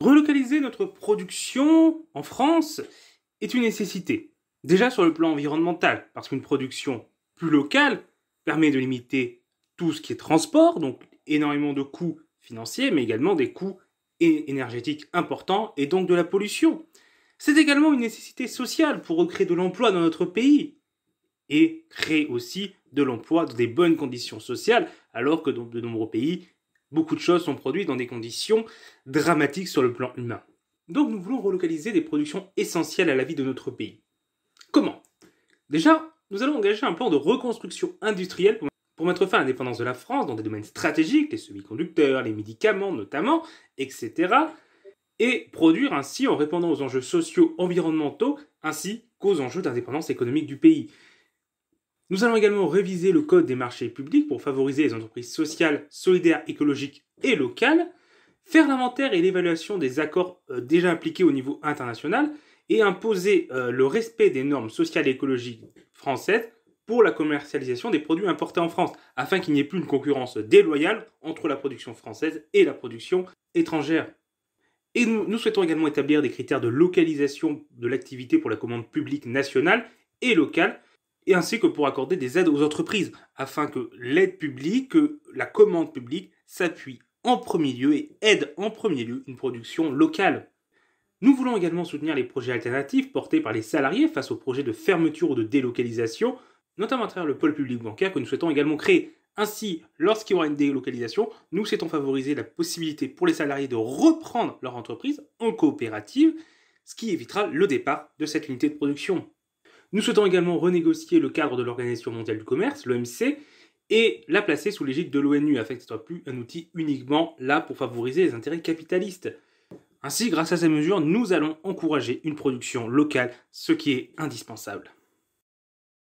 Relocaliser notre production en France est une nécessité. Déjà sur le plan environnemental, parce qu'une production plus locale permet de limiter tout ce qui est transport, donc énormément de coûts financiers, mais également des coûts énergétiques importants et donc de la pollution. C'est également une nécessité sociale pour recréer de l'emploi dans notre pays et créer aussi de l'emploi dans des bonnes conditions sociales, alors que dans de nombreux pays, Beaucoup de choses sont produites dans des conditions dramatiques sur le plan humain. Donc nous voulons relocaliser des productions essentielles à la vie de notre pays. Comment Déjà, nous allons engager un plan de reconstruction industrielle pour mettre fin à l'indépendance de la France dans des domaines stratégiques, les semi-conducteurs, les médicaments notamment, etc. Et produire ainsi en répondant aux enjeux sociaux, environnementaux, ainsi qu'aux enjeux d'indépendance économique du pays. Nous allons également réviser le code des marchés publics pour favoriser les entreprises sociales, solidaires, écologiques et locales, faire l'inventaire et l'évaluation des accords euh, déjà impliqués au niveau international et imposer euh, le respect des normes sociales et écologiques françaises pour la commercialisation des produits importés en France, afin qu'il n'y ait plus une concurrence déloyale entre la production française et la production étrangère. Et nous, nous souhaitons également établir des critères de localisation de l'activité pour la commande publique nationale et locale et ainsi que pour accorder des aides aux entreprises, afin que l'aide publique, que la commande publique s'appuie en premier lieu et aide en premier lieu une production locale. Nous voulons également soutenir les projets alternatifs portés par les salariés face aux projets de fermeture ou de délocalisation, notamment à travers le pôle public bancaire que nous souhaitons également créer. Ainsi, lorsqu'il y aura une délocalisation, nous souhaitons favoriser la possibilité pour les salariés de reprendre leur entreprise en coopérative, ce qui évitera le départ de cette unité de production. Nous souhaitons également renégocier le cadre de l'Organisation mondiale du commerce, l'OMC, et la placer sous l'égide de l'ONU, afin que ce ne soit plus un outil uniquement là pour favoriser les intérêts capitalistes. Ainsi, grâce à ces mesures, nous allons encourager une production locale, ce qui est indispensable.